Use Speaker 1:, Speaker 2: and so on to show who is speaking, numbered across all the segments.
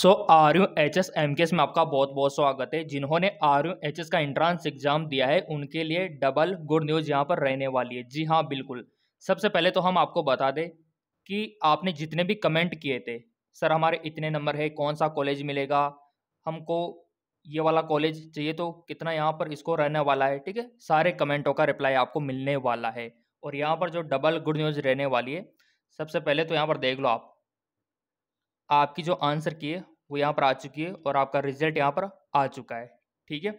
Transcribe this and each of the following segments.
Speaker 1: सो R U H S M K S में आपका बहुत बहुत स्वागत है जिन्होंने आर यू एच एस का एंट्रांस एग्जाम दिया है उनके लिए डबल गुड न्यूज़ यहाँ पर रहने वाली है जी हाँ बिल्कुल सबसे पहले तो हम आपको बता दें कि आपने जितने भी कमेंट किए थे सर हमारे इतने नंबर है कौन सा कॉलेज मिलेगा हमको ये वाला कॉलेज चाहिए तो कितना यहाँ पर इसको रहने वाला है ठीक है सारे कमेंटों का रिप्लाई आपको मिलने वाला है और यहाँ पर जो डबल गुड न्यूज़ रहने वाली है सबसे पहले तो यहाँ पर देख लो आप आपकी जो आंसर की है वो यहाँ पर आ चुकी है और आपका रिजल्ट यहाँ पर आ चुका है ठीक है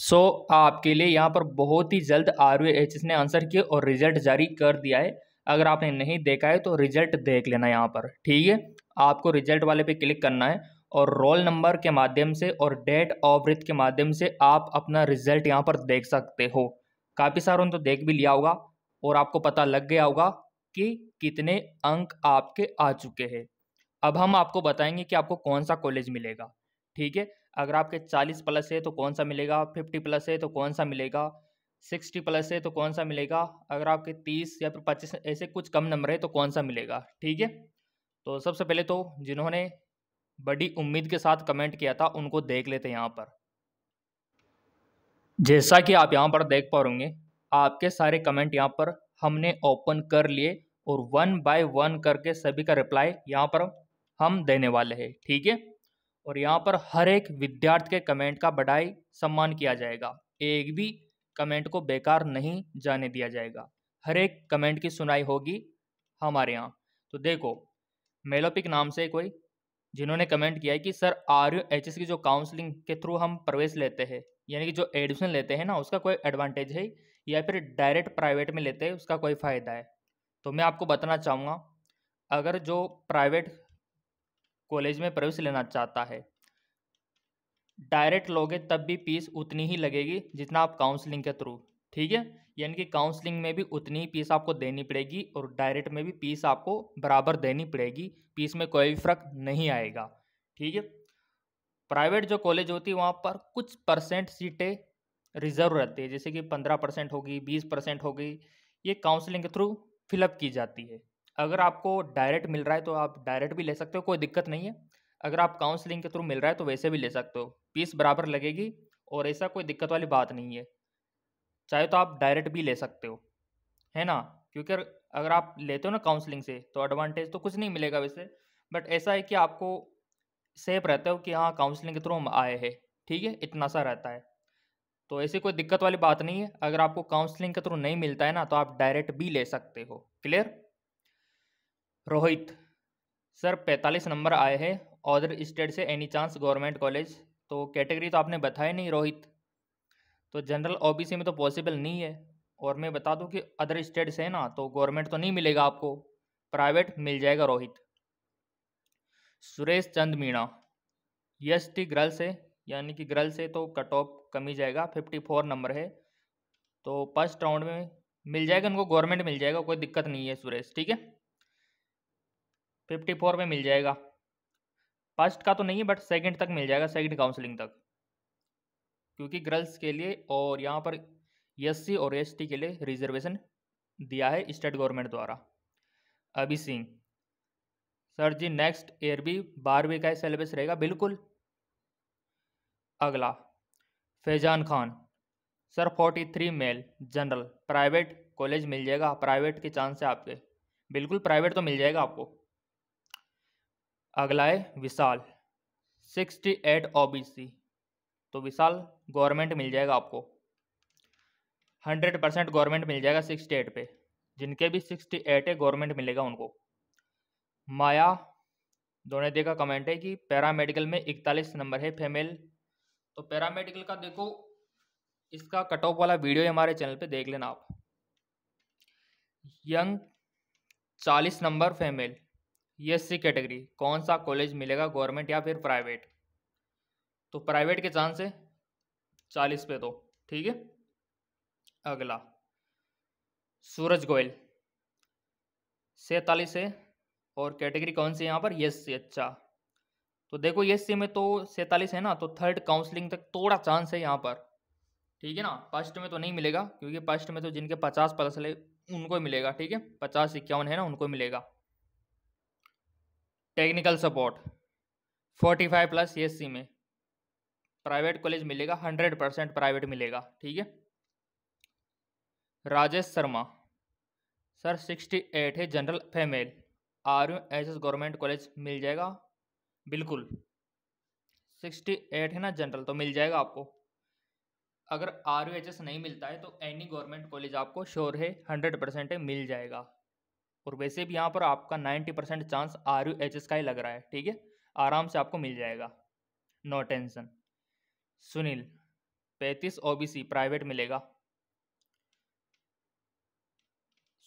Speaker 1: सो so, आपके लिए यहाँ पर बहुत ही जल्द आर एच ने आंसर किए और रिजल्ट जारी कर दिया है अगर आपने नहीं देखा है तो रिजल्ट देख लेना यहाँ पर ठीक है आपको रिजल्ट वाले पे क्लिक करना है और रोल नंबर के माध्यम से और डेट ऑफ बर्थ के माध्यम से आप अपना रिजल्ट यहाँ पर देख सकते हो काफ़ी सारों ने तो देख भी लिया होगा और आपको पता लग गया होगा कि कितने अंक आपके आ चुके हैं अब हम आपको बताएंगे कि आपको कौन सा कॉलेज मिलेगा ठीक है अगर आपके चालीस प्लस है तो कौन सा मिलेगा फिफ्टी प्लस है तो कौन सा मिलेगा सिक्सटी प्लस है तो कौन सा मिलेगा अगर आपके तीस या फिर पच्चीस ऐसे कुछ कम नंबर है तो कौन सा मिलेगा ठीक है तो सबसे पहले तो जिन्होंने बड़ी उम्मीद के साथ कमेंट किया था उनको देख लेते हैं यहाँ पर जैसा कि आप यहाँ पर देख पा होंगे आपके सारे कमेंट यहाँ पर हमने ओपन कर लिए और वन बाय वन करके सभी का रिप्लाई यहाँ पर हम देने वाले हैं ठीक है और यहाँ पर हर एक विद्यार्थी के कमेंट का बढ़ाई सम्मान किया जाएगा एक भी कमेंट को बेकार नहीं जाने दिया जाएगा हर एक कमेंट की सुनाई होगी हमारे यहाँ तो देखो मेलोपिक नाम से कोई जिन्होंने कमेंट किया है कि sir R U H S की जो काउंसलिंग के थ्रू हम प्रवेश लेते हैं यानी कि जो एडमिशन लेते हैं ना उसका कोई एडवांटेज है या फिर डायरेक्ट प्राइवेट में लेते हैं उसका कोई फ़ायदा है तो मैं आपको बताना चाहूँगा अगर जो प्राइवेट कॉलेज में प्रवेश लेना चाहता है डायरेक्ट लोगे तब भी फीस उतनी ही लगेगी जितना आप काउंसलिंग के थ्रू ठीक है यानी कि काउंसलिंग में भी उतनी ही फीस आपको देनी पड़ेगी और डायरेक्ट में भी फीस आपको बराबर देनी पड़ेगी फीस में कोई भी फर्क नहीं आएगा ठीक है प्राइवेट जो कॉलेज होती है वहाँ पर कुछ परसेंट सीटें रिजर्व रहती है जैसे कि पंद्रह परसेंट होगी बीस परसेंट होगी ये काउंसलिंग के थ्रू फिलअप की जाती है अगर आपको डायरेक्ट मिल रहा है तो आप डायरेक्ट भी ले सकते हो कोई दिक्कत नहीं है अगर आप काउंसलिंग के थ्रू मिल रहा है तो वैसे भी ले सकते हो फीस बराबर लगेगी और ऐसा कोई दिक्कत वाली बात नहीं है चाहे तो आप डायरेक्ट भी ले सकते हो है ना क्योंकि अगर आप लेते हो ना काउंसलिंग से तो एडवांटेज तो कुछ नहीं मिलेगा वैसे बट ऐसा है कि आपको सेफ रहते हो कि हाँ काउंसलिंग के थ्रू हम आए हैं ठीक है इतना सा रहता है तो ऐसी कोई दिक्कत वाली बात नहीं है अगर आपको काउंसलिंग के थ्रू नहीं मिलता है ना तो आप डायरेक्ट भी ले सकते हो क्लियर रोहित सर पैंतालीस नंबर आए हैं अदर स्टेट से एनी चांस गवर्नमेंट कॉलेज तो कैटेगरी तो आपने बताया नहीं रोहित तो जनरल ओबीसी में तो पॉसिबल नहीं है और मैं बता दूं कि अदर स्टेट से है ना तो गवर्नमेंट तो नहीं मिलेगा आपको प्राइवेट मिल जाएगा Rohit Suresh Chand Meena S T girl से यानी कि ग्रल से तो कट ऑफ कम ही जाएगा फिफ्टी फोर नंबर है तो फर्स्ट राउंड में मिल जाएगा उनको गवर्नमेंट मिल जाएगा कोई दिक्कत नहीं है सुरेश ठीक है फिफ्टी फोर में मिल जाएगा फर्स्ट का तो नहीं है बट सेकंड तक मिल जाएगा सेकंड काउंसलिंग तक क्योंकि गर्ल्स के लिए और यहाँ पर एस और एस के लिए रिजर्वेशन दिया है स्टेट गवर्नमेंट द्वारा अभी Singh sir ji next year भी बारहवीं का सिलेबस रहेगा बिल्कुल अगला Faizan Khan sir forty three male general private college मिल जाएगा प्राइवेट के चांस है आपके बिल्कुल प्राइवेट तो मिल जाएगा आपको अगला है Vishal sixty eight O B C तो विशाल गवर्नमेंट मिल जाएगा आपको हंड्रेड परसेंट गवर्नमेंट मिल जाएगा सिक्सटी एट पे जिनके भी सिक्सटी एट है गवर्नमेंट मिलेगा उनको माया दोनों देखा कमेंट है कि पैरामेडिकल में इकतालीस नंबर है फेमेल तो पैरामेडिकल का देखो इसका कट ऑफ वाला वीडियो है हमारे चैनल पे देख लेना आप यंग चालीस नंबर फेमेल एस कैटेगरी कौन सा कॉलेज मिलेगा गवर्नमेंट या फिर प्राइवेट तो प्राइवेट के चांस है चालीस पे तो ठीक है अगला सूरज गोयल सैतालीस है और कैटेगरी कौन सी है यहाँ पर यस सी अच्छा तो देखो यस में तो सैतालीस है ना तो थर्ड काउंसलिंग तक थोड़ा चांस है यहाँ पर ठीक है ना फर्स्ट में तो नहीं मिलेगा क्योंकि फर्स्ट में तो जिनके पचास प्लस उनको ही मिलेगा ठीक है पचास इक्यावन है ना उनको मिलेगा technical support forty five plus सी में प्राइवेट कॉलेज मिलेगा हंड्रेड परसेंट प्राइवेट मिलेगा ठीक है Rajesh Sharma sir sixty eight है general female R U S S government college मिल जाएगा बिल्कुल सिक्सटी एट है ना जनरल तो मिल जाएगा आपको अगर आर यू एच एस नहीं मिलता है तो एनी गवर्नमेंट कॉलेज आपको श्योर है हंड्रेड परसेंट मिल जाएगा और वैसे भी यहाँ पर आपका 90 percent chance R U H S का ही लग रहा है ठीक है आराम से आपको मिल जाएगा नो टेंशन सुनील पैंतीस ओबीसी प्राइवेट मिलेगा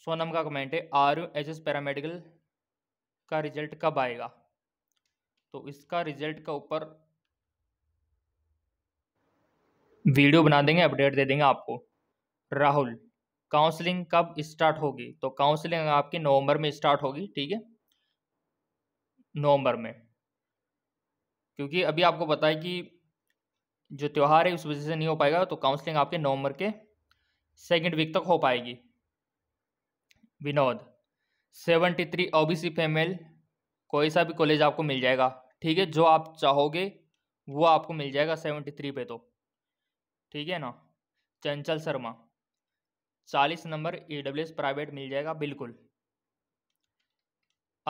Speaker 1: सोनम का कमेंट है R U H S paramedical का रिजल्ट कब आएगा तो इसका रिजल्ट का ऊपर वीडियो बना देंगे अपडेट दे देंगे आपको राहुल काउंसलिंग कब स्टार्ट होगी तो काउंसलिंग आपकी नवंबर में स्टार्ट होगी ठीक है नवंबर में क्योंकि अभी आपको पता है कि जो त्यौहार है उस वजह से नहीं हो पाएगा तो काउंसलिंग आपके नवंबर के सेकेंड वीक तक हो पाएगी Vinod seventy three O B C female कोई सा भी कॉलेज आपको मिल जाएगा ठीक है जो आप चाहोगे वो आपको मिल जाएगा सेवेंटी थ्री पे तो ठीक है ना चंचल शर्मा चालीस number E W S private मिल जाएगा बिल्कुल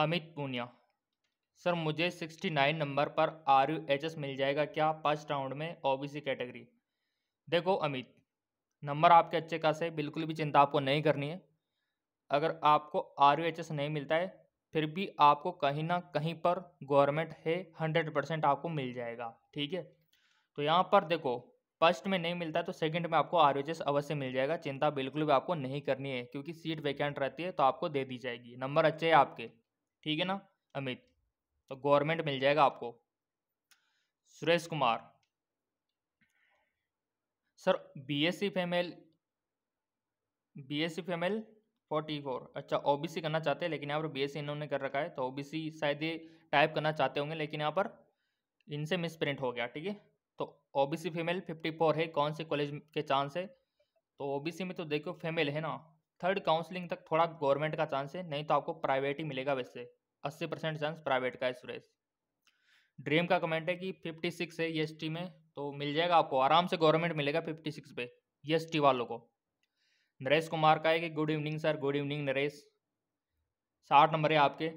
Speaker 1: अमित पूनिया सर मुझे सिक्सटी नाइन नंबर पर आर यू एच एस मिल जाएगा क्या फर्स्ट राउंड में ओ सी कैटेगरी देखो अमित नंबर आपके अच्छे खासे बिल्कुल भी चिंता आपको नहीं करनी है अगर आपको आर यू एच एस नहीं मिलता है फिर भी आपको कहीं ना कहीं पर गवर्नमेंट है हंड्रेड परसेंट आपको मिल जाएगा ठीक है तो यहाँ पर देखो फर्स्ट में नहीं मिलता तो सेकंड में आपको आर अवश्य मिल जाएगा चिंता बिल्कुल भी आपको नहीं करनी है क्योंकि सीट वैकेंट रहती है तो आपको दे दी जाएगी नंबर अच्छे है आपके ठीक है ना अमित तो गवर्नमेंट मिल जाएगा आपको Suresh Kumar sir B S C female B S C female forty four अच्छा ओबीसी करना चाहते हैं लेकिन यहाँ पर बी एस सी इन्होंने कर रखा है तो ओबीसी शायद ये टाइप करना चाहते होंगे लेकिन यहाँ पर इनसे मिसप्रिंट हो गया ठीक है तो ओबीसी फीमेल 54 है कौन से कॉलेज के चांस है तो ओबीसी में तो देखो फीमेल है ना थर्ड काउंसलिंग तक थोड़ा गवर्नमेंट का चांस है नहीं तो आपको प्राइवेट ही मिलेगा वैसे अस्सी परसेंट चांस प्राइवेट का है सुरेश ड्रीम का कमेंट है कि फिफ्टी सिक्स है ई e में तो मिल जाएगा आपको आराम से गवर्नमेंट मिलेगा फिफ्टी सिक्स पे एस e वालों को नरेश कुमार का है कि good evening sir good evening Naresh साठ नंबर है आपके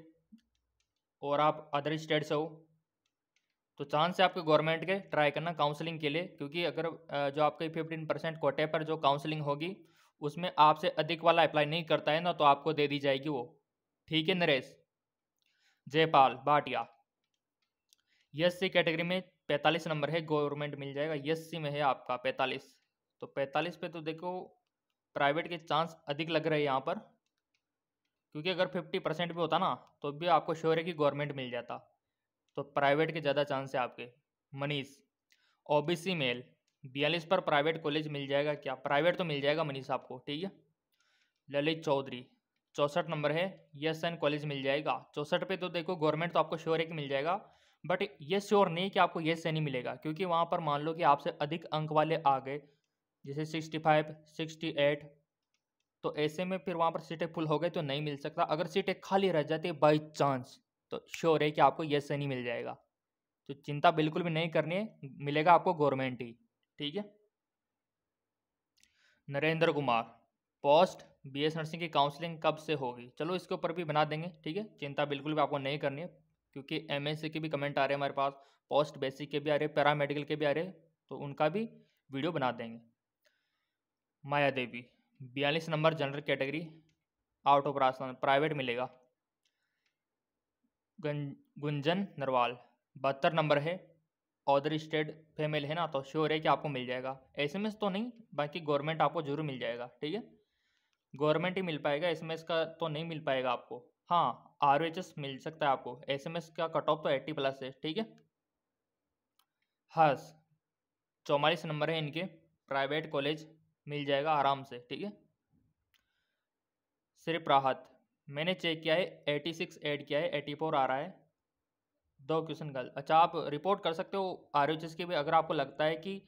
Speaker 1: और आप अदर स्टेट से हो तो चांस है आपके गवर्नमेंट के ट्राई करना काउंसलिंग के लिए क्योंकि अगर जो आपके फिफ्टीन परसेंट कोटे पर जो काउंसलिंग होगी उसमें आपसे अधिक वाला अप्लाई नहीं करता है ना तो आपको दे दी जाएगी वो ठीक है Naresh Jaipal Bhatia S C category में पैंतालीस नंबर है गवर्नमेंट मिल जाएगा यस सी में है आपका पैंतालीस तो पैंतालीस पे तो देखो प्राइवेट के चांस अधिक लग रहे हैं यहाँ पर क्योंकि अगर फिफ्टी परसेंट भी होता ना तो भी आपको श्योर है कि गवर्नमेंट मिल जाता तो प्राइवेट के ज़्यादा चांस है आपके मनीष ओबीसी मेल बयालीस पर प्राइवेट कॉलेज मिल जाएगा क्या प्राइवेट तो मिल जाएगा मनीष आपको ठीक है ललित चौधरी चौंसठ नंबर है यस एन कॉलेज मिल जाएगा चौंसठ पे तो देखो गवर्नमेंट तो आपको श्योर है कि मिल जाएगा बट ये श्योर नहीं कि आपको यस एन ही मिलेगा क्योंकि वहाँ पर मान लो कि आपसे अधिक अंक वाले आ गए जैसे सिक्सटी फाइव सिक्सटी एट तो ऐसे में फिर वहाँ पर सीटें फुल हो गई तो नहीं मिल सकता अगर सीटें खाली रह जाती है बाई चांस तो श्योर है कि आपको यस से नहीं मिल जाएगा तो चिंता बिल्कुल भी नहीं करनी है मिलेगा आपको गवर्नमेंट ही ठीक है Narendra Kumar post B S nursing की काउंसलिंग कब से होगी चलो इसके ऊपर भी बना देंगे ठीक है चिंता बिल्कुल भी आपको नहीं करनी है क्योंकि एम एस सी के भी कमेंट आ रहे हैं हमारे पास पोस्ट बेसिक के भी आ रहे हैं पैरामेडिकल के भी आ रहे हैं तो उनका भी वीडियो बना देंगे माया देवी बयालीस number general category out of Rajasthan private मिलेगा गुंजन नरवाल बहत्तर नंबर है ऑदर स्टेट फेमेल है ना तो श्योर है कि आपको मिल जाएगा एस एम एस तो नहीं बाकी गवर्नमेंट आपको जरूर मिल जाएगा ठीक है गवर्नमेंट ही मिल पाएगा एस एम एस का तो नहीं मिल पाएगा आपको हाँ आर एच एस मिल सकता है आपको एस एम एस का कट ऑफ तो एट्टी प्लस है ठीक है हस चौवालीस नंबर है इनके प्राइवेट कॉलेज मिल जाएगा आराम से ठीक है सिर्फ राहत मैंने चेक किया है एटी सिक्स एड किया है एटी फोर आ रहा है दो क्वेश्चन गल अच्छा आप रिपोर्ट कर सकते हो आर ओ के भी अगर आपको लगता है कि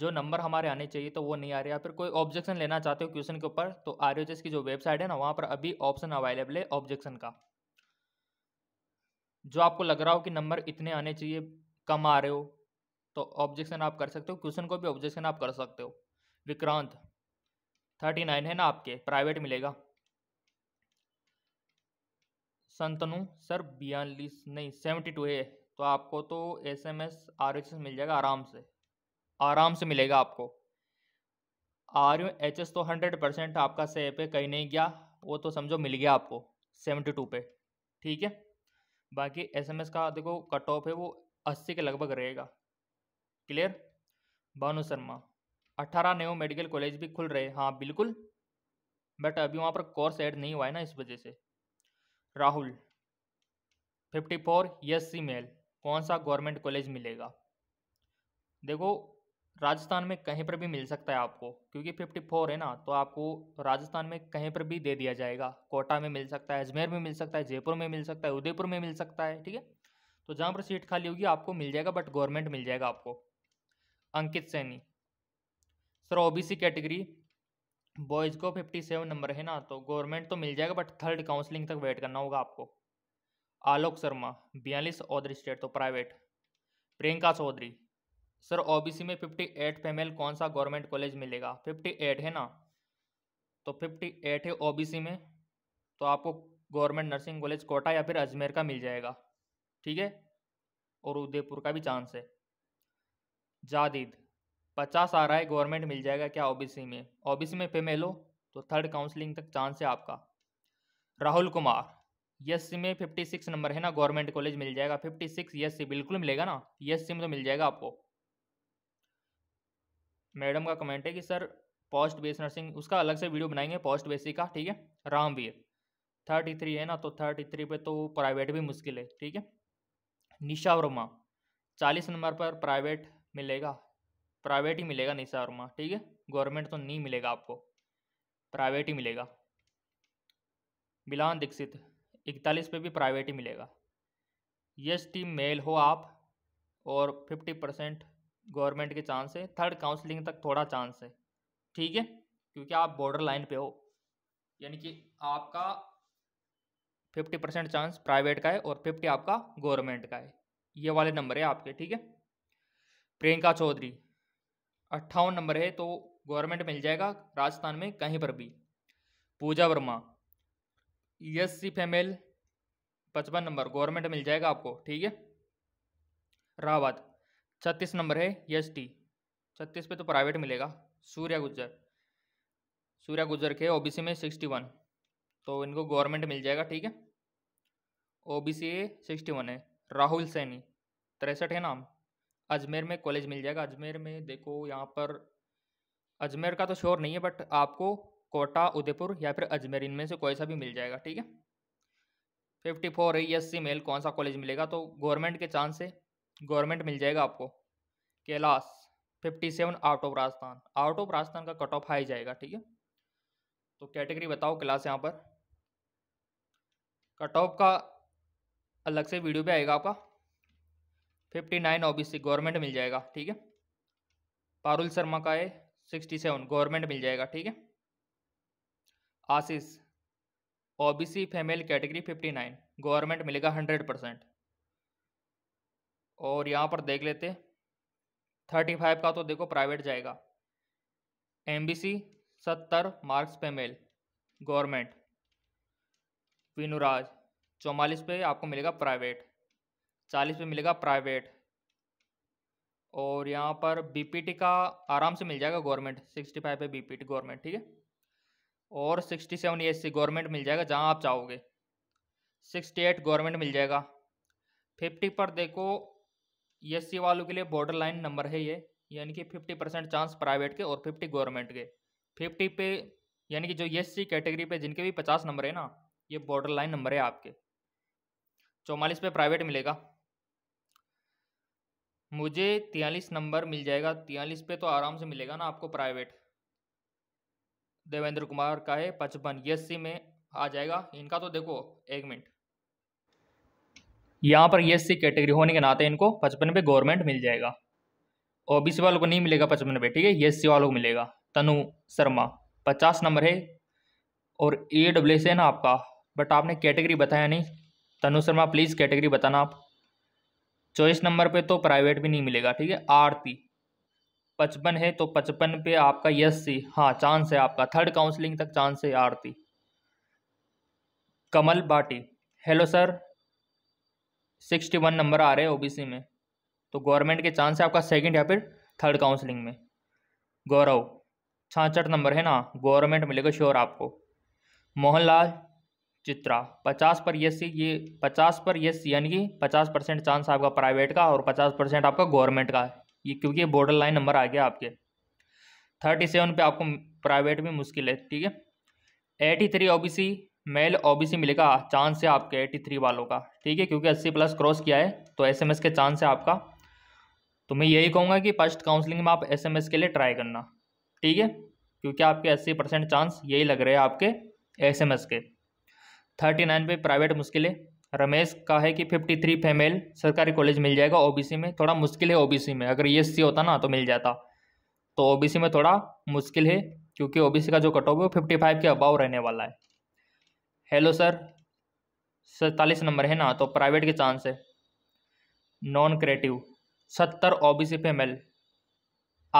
Speaker 1: जो नंबर हमारे आने चाहिए तो वो नहीं आ रहे या फिर कोई ऑब्जेक्शन लेना चाहते हो क्वेश्चन के ऊपर तो आर की जो वेबसाइट है ना वहाँ पर अभी ऑप्शन अवेलेबल है ऑब्जेक्शन का जो आपको लग रहा हो कि नंबर इतने आने चाहिए कम आ रहे हो तो ऑब्जेक्शन आप कर सकते हो क्वेश्चन को भी ऑब्जेक्शन आप कर सकते हो विक्रांत थर्टी नाइन है ना आपके प्राइवेट मिलेगा संतनु सर बयालीस नहीं सेवेंटी टू है तो आपको तो S M S R H S मिल जाएगा आराम से आराम से मिलेगा आपको आर यू एच एस तो हंड्रेड परसेंट आपका सेफ है कहीं नहीं गया वो तो समझो मिल गया आपको सेवेंटी टू पे ठीक है बाकी एस एम एस का देखो कट ऑफ है वो अस्सी के लगभग रहेगा क्लियर भानु शर्मा अट्ठारह नए मेडिकल कॉलेज भी खुल रहे हाँ बिल्कुल बट अभी वहाँ पर कोर्स ऐड नहीं हुआ है ना इस वजह से Rahul fifty four S C male कौन सा गवर्नमेंट कॉलेज मिलेगा देखो राजस्थान में कहीं पर भी मिल सकता है आपको क्योंकि फिफ्टी फोर है ना तो आपको राजस्थान में कहीं पर भी दे दिया जाएगा कोटा में मिल सकता है अजमेर में मिल सकता है जयपुर में मिल सकता है उदयपुर में मिल सकता है ठीक है तो जहाँ पर सीट खाली होगी आपको मिल जाएगा बट गवर्नमेंट मिल जाएगा आपको Ankit Saini sir OBC category boys को फिफ्टी सेवन नंबर है ना तो गवर्नमेंट तो मिल जाएगा बट थर्ड काउंसलिंग तक वेट करना होगा आपको आलोक शर्मा बयालीस औदरी स्टेट तो private Priyanka Chaudhary sir OBC में फिफ्टी एट फीमेल कौन सा गवर्नमेंट कॉलेज मिलेगा फिफ्टी एट है ना तो फिफ्टी एट है ओबीसी में तो आपको गवर्नमेंट नर्सिंग कॉलेज कोटा या फिर अजमेर का मिल जाएगा ठीक है और उदयपुर का भी चांस है जादीद पचास आ रहा है गवर्नमेंट मिल जाएगा क्या ओबीसी में ओबीसी में फीमेल हो तो थर्ड काउंसलिंग तक चांस है आपका राहुल कुमार यस सी में फिफ्टी सिक्स नंबर है ना गवर्नमेंट कॉलेज मिल जाएगा फिफ्टी सिक्स यस सी बिल्कुल मिलेगा ना यस सी में तो मिल जाएगा आपको मैडम का कमेंट है कि सर पोस्ट बेस नर्सिंग उसका अलग से वीडियो बनाएंगे पोस्ट बेसिक का ठीक है रामवीर थर्टी थ्री है ना तो थर्टी थ्री पे तो प्राइवेट भी मुश्किल है ठीक है निशा वर्मा चालीस नंबर पर प्राइवेट मिलेगा प्राइवेट ही मिलेगा निशा वर्मा ठीक है गवर्नमेंट तो नहीं मिलेगा आपको प्राइवेट ही मिलेगा बिलान दीक्षित इकतालीस पे भी प्राइवेट ही मिलेगा यस टीम मेल हो आप और फिफ्टी परसेंट गवर्नमेंट के चांस है थर्ड काउंसलिंग तक थोड़ा चांस है ठीक है क्योंकि आप बॉर्डर लाइन पे हो यानी कि आपका फिफ्टी परसेंट चांस प्राइवेट का है और फिफ्टी आपका गवर्नमेंट का है ये वाले नंबर है आपके ठीक है प्रियंका चौधरी अट्ठावन नंबर है तो गवर्नमेंट मिल जाएगा राजस्थान में कहीं पर भी Pooja Verma S C female पचपन नंबर गवर्नमेंट मिल जाएगा आपको ठीक है रावत छत्तीस नंबर है यस e टी छत्तीस पे तो प्राइवेट मिलेगा सूर्य गुज्जर सूर्या गुज्जर के ओबीसी में सिक्सटी वन तो इनको गवर्नमेंट मिल जाएगा ठीक है ओबीसी सिक्सटी वन है राहुल सैनी तिरसठ है नाम अजमेर में कॉलेज मिल जाएगा अजमेर में देखो यहाँ पर अजमेर का तो श्योर नहीं है बट आपको कोटा उदयपुर या फिर अजमेर इनमें से कोई सा भी मिल जाएगा ठीक है fifty four E S C male कौन सा कॉलेज मिलेगा तो गवर्नमेंट के चांस से गवर्नमेंट मिल जाएगा आपको Kailash fifty seven out of Rajasthan out of Rajasthan का कट ऑफ हाई जाएगा ठीक है तो कैटेगरी बताओ क्लास यहाँ पर कट ऑफ का अलग से वीडियो भी आएगा आपका फिफ्टी नाइन ओबीसी गवर्नमेंट मिल जाएगा ठीक है पारुल शर्मा का है सिक्सटी सेवन गवर्नमेंट मिल जाएगा ठीक है Ashish OBC female category fifty nine government मिलेगा हंड्रेड परसेंट और यहाँ पर देख लेते थर्टी फाइव का तो देखो प्राइवेट जाएगा एम बी सी सत्तर मार्क्स फेमेल गवर्नमेंट विनुराज चौवालीस पे आपको मिलेगा प्राइवेट चालीस पे मिलेगा प्राइवेट और यहाँ पर बीपीटी का आराम से मिल जाएगा गवर्नमेंट सिक्सटी फाइव पे बीपीटी गवर्नमेंट ठीक है और sixty seven S C government मिल जाएगा जहाँ आप चाहोगे सिक्सटी एट गवर्नमेंट मिल जाएगा फिफ्टी पर देखो एस e सी वालों के लिए बॉर्डर लाइन नंबर है ये यानी कि फिफ्टी परसेंट चांस प्राइवेट के और फिफ्टी गवर्नमेंट के फिफ्टी पे यानी कि जो एस सी कैटेगरी पे जिनके भी पचास नंबर है ना ये बॉर्डर लाइन नंबर है आपके चौवालीस पे प्राइवेट मिलेगा मुझे तियालीस नंबर मिल जाएगा तियालीस पे तो आराम से मिलेगा ना आपको प्राइवेट देवेंद्र कुमार का है पचपन सी में आ जाएगा इनका तो देखो एक मिनट यहाँ पर सी कैटेगरी होने के नाते इनको पचपन पे गवर्नमेंट मिल जाएगा ओबीसी वालों को नहीं मिलेगा पचपन पे ठीक है एस सी वालों को मिलेगा तनु शर्मा पचास नंबर है और ए डब्ल्यू सी है ना आपका बट आपने कैटेगरी बताया नहीं तनु शर्मा प्लीज़ कैटेगरी बताना आप चौबीस नंबर पे तो प्राइवेट भी नहीं मिलेगा ठीक है आरती पचपन है तो पचपन पे आपका यस सी हाँ चांस है आपका थर्ड काउंसलिंग तक चांस है Aarti Kamal Bati hello sir sixty one number आ रहे हैं ओबीसी में तो गवर्नमेंट के चांस है आपका सेकंड या फिर थर्ड काउंसलिंग में गौरव छाछठ नंबर है ना गवर्नमेंट मिलेगा श्योर आपको मोहनलाल चित्रा पचास पर यस ये पचास पर यस यानी कि पचास परसेंट चांस आपका प्राइवेट का और पचास परसेंट आपका गवर्नमेंट का है ये क्योंकि बॉर्डर लाइन नंबर आ गया आपके थर्टी सेवन पर आपको प्राइवेट में मुश्किल है ठीक है eighty three O B C male O B C मिलेगा चांस है आपके एटी थ्री वालों का ठीक है क्योंकि अस्सी प्लस क्रॉस किया है तो एस एम एस के चांस है आपका तो मैं यही कहूँगा कि फर्स्ट काउंसलिंग में आप एस एम एस के लिए ट्राई करना ठीक है क्योंकि आपके अस्सी परसेंट चांस यही लग रहे हैं आपके एस एम एस के थर्टी नाइन पे प्राइवेट मुश्किल है रमेश का है कि फिफ्टी थ्री फेमेल सरकारी कॉलेज मिल जाएगा ओबीसी में थोड़ा मुश्किल है ओबीसी में अगर ये e सी होता ना तो मिल जाता तो ओबीसी में थोड़ा मुश्किल है क्योंकि ओबीसी का जो कट ऑफ है वो फिफ्टी फाइव के अबाव रहने वाला है हेलो सर सैतालीस नंबर है ना तो प्राइवेट के चांस है नॉन क्रिएटिव सत्तर सी फेमेल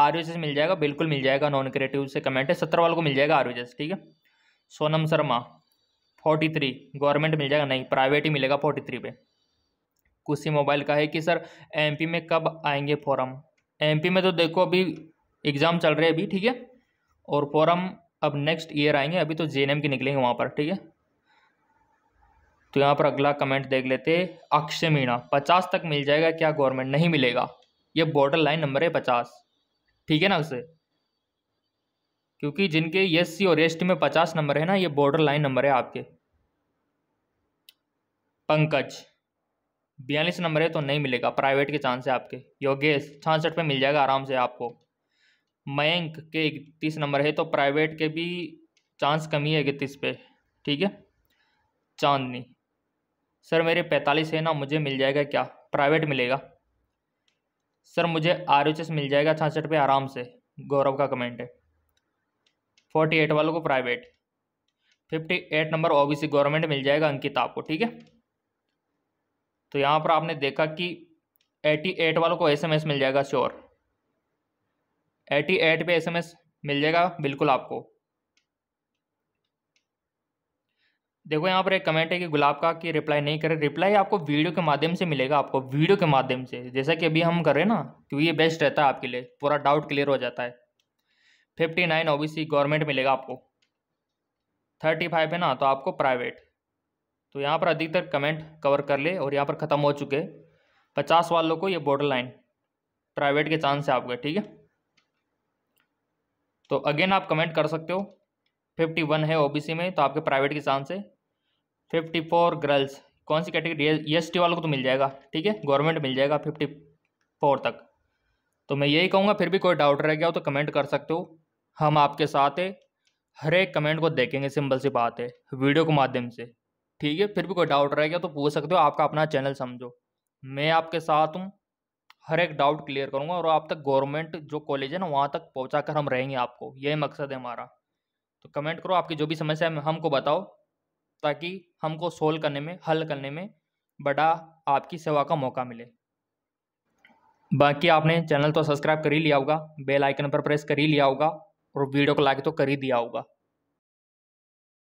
Speaker 1: आर मिल जाएगा बिल्कुल मिल जाएगा नॉन क्रिएटिव से कमेंट है सत्तर वालों को मिल जाएगा आर ठीक है Sonam Sharma forty three government मिल जाएगा नहीं प्राइवेट ही मिलेगा फोर्टी थ्री पे कुशी मोबाइल का है कि सर एमपी में कब आएंगे फॉरम एमपी में तो देखो अभी एग्ज़ाम चल रहे हैं अभी ठीक है और फॉरम अब नेक्स्ट ईयर आएंगे अभी तो जे के निकलेंगे वहाँ पर ठीक है तो यहाँ पर अगला कमेंट देख लेते अक्षय मीणा पचास तक मिल जाएगा क्या गवर्नमेंट नहीं मिलेगा ये बॉर्डर लाइन नंबर है पचास ठीक है ना उसे क्योंकि जिनके एस सी और एस टी में पचास नंबर है ना ये बॉर्डर लाइन नंबर है आपके पंकज बयालीस नंबर है तो नहीं मिलेगा प्राइवेट के चांस है आपके योगेश छासठ पे मिल जाएगा आराम से आपको मयंक के इकतीस नंबर है तो प्राइवेट के भी चांस कमी है इकतीस पे ठीक है चांदनी सर मेरे पैंतालीस है ना मुझे मिल जाएगा क्या प्राइवेट मिलेगा सर मुझे आर मिल जाएगा छासठ पे आराम से गौरव का कमेंट है फोर्टी एट वालों को private fifty eight number OBC government मिल जाएगा अंकित आपको ठीक है तो यहाँ पर आपने देखा कि एटी एट वालों को एसएमएस मिल जाएगा श्योर एटी एट पे एसएमएस मिल जाएगा बिल्कुल आपको देखो यहाँ पर एक कमेंट है कि गुलाब का कि रिप्लाई नहीं करे रिप्लाई आपको वीडियो के माध्यम से मिलेगा आपको वीडियो के माध्यम से जैसा कि अभी हम कर रहे हैं ना क्योंकि ये बेस्ट रहता है आपके लिए पूरा डाउट क्लियर हो जाता है फिफ्टी नाइन ओबीसी गवर्नमेंट मिलेगा आपको थर्टी फाइव है ना तो आपको प्राइवेट तो यहाँ पर अधिकतर कमेंट कवर कर ले और यहाँ पर ख़त्म हो चुके पचास वालों को ये बॉर्डर लाइन प्राइवेट के चांस है आपके ठीक है तो अगेन आप कमेंट कर सकते हो फिफ्टी वन है ओबीसी में तो आपके प्राइवेट के चांस है फिफ्टी फोर गर्ल्स कौन सी कैटेगरी एस टी वालों को तो मिल जाएगा ठीक है गवर्नमेंट मिल जाएगा फिफ्टी फोर तक तो मैं यही कहूँगा फिर भी कोई डाउट रह गया हो तो कमेंट कर सकते हो हम आपके साथ है हर एक कमेंट को देखेंगे सिंपल सी बात है वीडियो के माध्यम से ठीक है फिर भी कोई डाउट रहेगा तो पूछ सकते हो आपका अपना चैनल समझो मैं आपके साथ हूँ हर एक डाउट क्लियर करूँगा और आप तक गवर्नमेंट जो कॉलेज है ना वहाँ तक पहुँचा कर हम रहेंगे आपको यही मकसद है हमारा तो कमेंट करो आपकी जो भी समस्या है हमको बताओ ताकि हमको सोल्व करने में हल करने में बड़ा आपकी सेवा का मौका मिले बाकी आपने चैनल तो सब्सक्राइब कर ही लिया होगा बेल आइकन पर प्रेस कर ही लिया होगा और वीडियो को लाइक तो कर ही दिया होगा